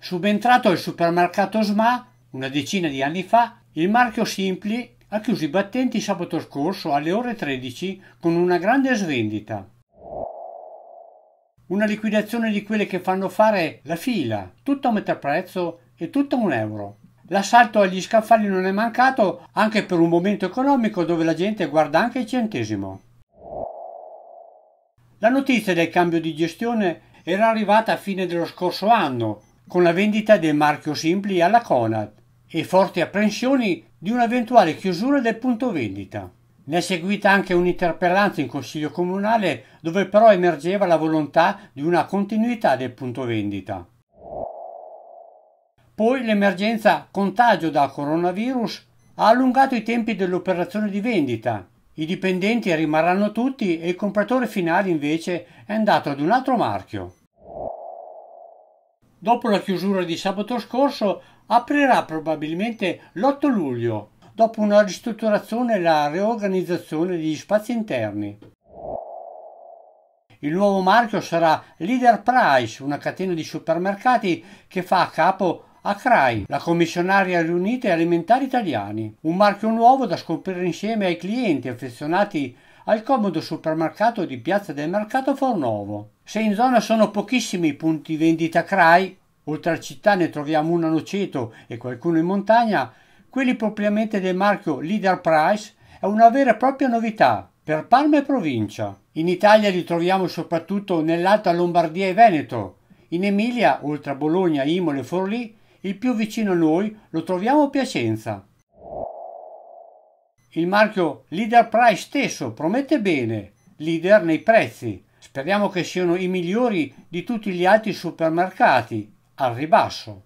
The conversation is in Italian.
Subentrato al supermercato SMA una decina di anni fa, il marchio Simpli ha chiuso i battenti sabato scorso alle ore 13 con una grande svendita. Una liquidazione di quelle che fanno fare la fila, tutto a metà prezzo e tutto a un euro. L'assalto agli scaffali non è mancato anche per un momento economico dove la gente guarda anche il centesimo. La notizia del cambio di gestione era arrivata a fine dello scorso anno, con la vendita del marchio Simpli alla Conad e forti apprensioni di un'eventuale chiusura del punto vendita. Ne è seguita anche un'interpellanza in consiglio comunale dove però emergeva la volontà di una continuità del punto vendita. Poi l'emergenza contagio da coronavirus ha allungato i tempi dell'operazione di vendita. I dipendenti rimarranno tutti e il compratore finale invece è andato ad un altro marchio dopo la chiusura di sabato scorso, aprirà probabilmente l'8 luglio, dopo una ristrutturazione e la riorganizzazione degli spazi interni. Il nuovo marchio sarà Leader Price, una catena di supermercati che fa capo a CRAI, la commissionaria riunita alimentari italiani. Un marchio nuovo da scoprire insieme ai clienti affezionati al comodo supermercato di Piazza del Mercato Fornovo. Se in zona sono pochissimi i punti vendita CRAI, oltre a città ne troviamo uno a Noceto e qualcuno in montagna, quelli propriamente del marchio Leader Price è una vera e propria novità per Parma e provincia. In Italia li troviamo soprattutto nell'Alta Lombardia e Veneto. In Emilia, oltre a Bologna, Imola e Forlì, il più vicino a noi lo troviamo a Piacenza. Il marchio Leader Price stesso promette bene, leader nei prezzi, Speriamo che siano i migliori di tutti gli altri supermercati, al ribasso.